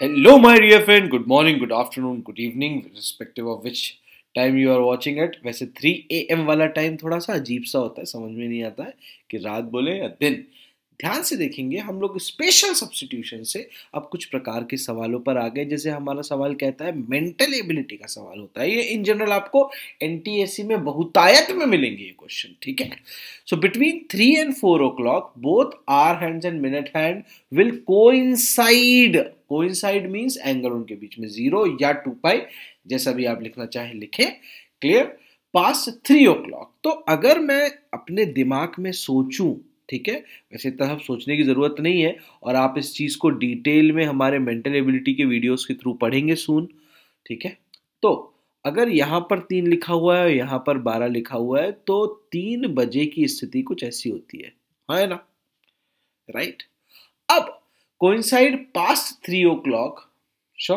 Hello, my dear friend. Good morning, good afternoon, good evening, respective of which time you are watching at वैसे 3 A M वाला time थोड़ा सा अजीब सा होता है समझ में नहीं आता है कि रात बोले या दिन ध्यान से देखेंगे हम लोग स्पेशल सब्सटीट्यूशन से अब कुछ प्रकार के सवालों पर आ गए जैसे हमारा सवाल कहता है मेंटल एबिलिटी का सवाल होता है ये इन जनरल आपको एन e में बहुतायत में मिलेंगे ये क्वेश्चन ठीक है so between three and four o'clock both are hands and minute hand will को कोइंसाइड मींस एंगल उनके बीच में जीरो या टू पाई जैसा भी आप लिखना चाहे लिखें clear past three o'clock तो अगर मैं अपने दिमाग में सोचूं ठीक है वैसे तब तो सोचने की ज़रूरत नहीं है और आप इस चीज़ को डिटेल में हमारे मेंटल एबिलिटी के वीडियोस के थ्रू पढ़ेंगे सुन ठीक है तो अगर यहाँ पर तीन लिखा हुआ है और यहाँ पर बारह लिखा हुआ है तो तीन बजे की स्थिति कुछ ऐसी होती है है ना राइट अब coincide past three o'clock so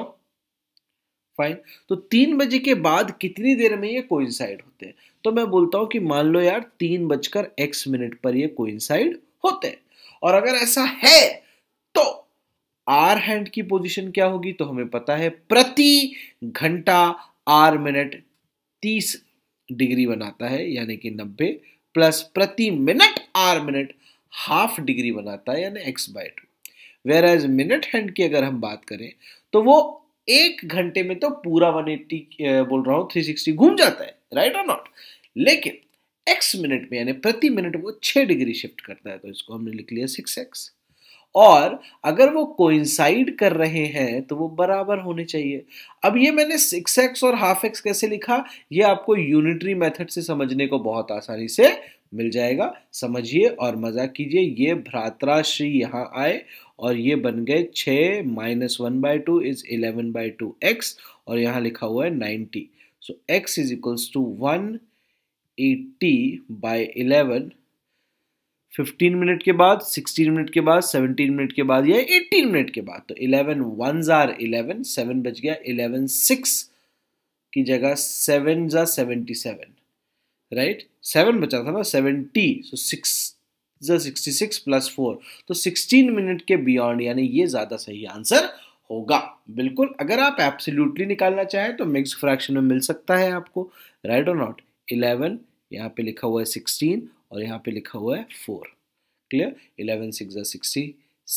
fine तो तीन बजे के बाद कितनी देर में ये कोइंसाइड होते हैं तो मैं बोलता हूं कि मान लो यार तीन बजकर एक्स मिनट पर ये कोइंसाइड होते हैं और अगर ऐसा है तो आर हैंड की पोजीशन क्या होगी तो हमें पता है प्रति घंटा आर मिनट तीस डिग्री बनाता है यानी कि नब्बे प्लस प्रति minute are minute half degree बनाता है यानी x by two where as minute hand की अगर हम बात करें तो वो एक घंटे में तो पूरा 180 बोल रहा हूँ 360 घूम जाता है राइट और नॉट लेकिन एक्स मिनट में यानी प्रति मिनट वो छः डिग्री शिफ्ट करता है तो इसको हमने लिख लिया सिक्स एक्स और अगर वो कोइंसाइड कर रहे हैं तो वो बराबर होने चाहिए अब ये मैंने सिक्स एक्स और हाफ एक्स कैसे लिखा ये आपको यूनिटरी मेथड से समझने को बहुत आसानी से मिल जाएगा समझिए और मजा कीजिए ये भ्रात्राश्री यहाँ आए और ये बन गए छः minus one by two is eleven by two x और यहाँ लिखा हुआ है ninety so x is equals to one eighty by eleven fifteen minute के बाद सिक्सटीन मिनट के बाद सेवनटीन मिनट के बाद या एटीन मिनट के बाद तो इलेवन वन जार इलेवन सेवन बज गया इलेवन सिक्स की जगह सेवन जार सेवन राइट सेवन बचा था ना सेवेंटी सो सिक्स जार सिक्स प्लस फोर तो सिक्सटीन मिनट के बियॉन्ड यानी ये ज़्यादा सही आंसर होगा बिल्कुल अगर आप एब्सोल्युटली निकालना चाहें तो मिक्स फ्रैक्शन में मिल सकता है आपको राइट और नॉट इलेवन यहाँ पे लिखा हुआ है सिक्सटीन और यहाँ पे लिखा हुआ है फोर क्लियर इलेवन सिक्स जो सिक्सटी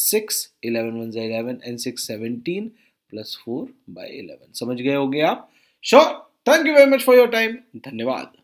सिक्स इलेवन वन जो eleven and six seventeen plus four by eleven समझ गए होगे आप sure thank you very much for your time धन्यवाद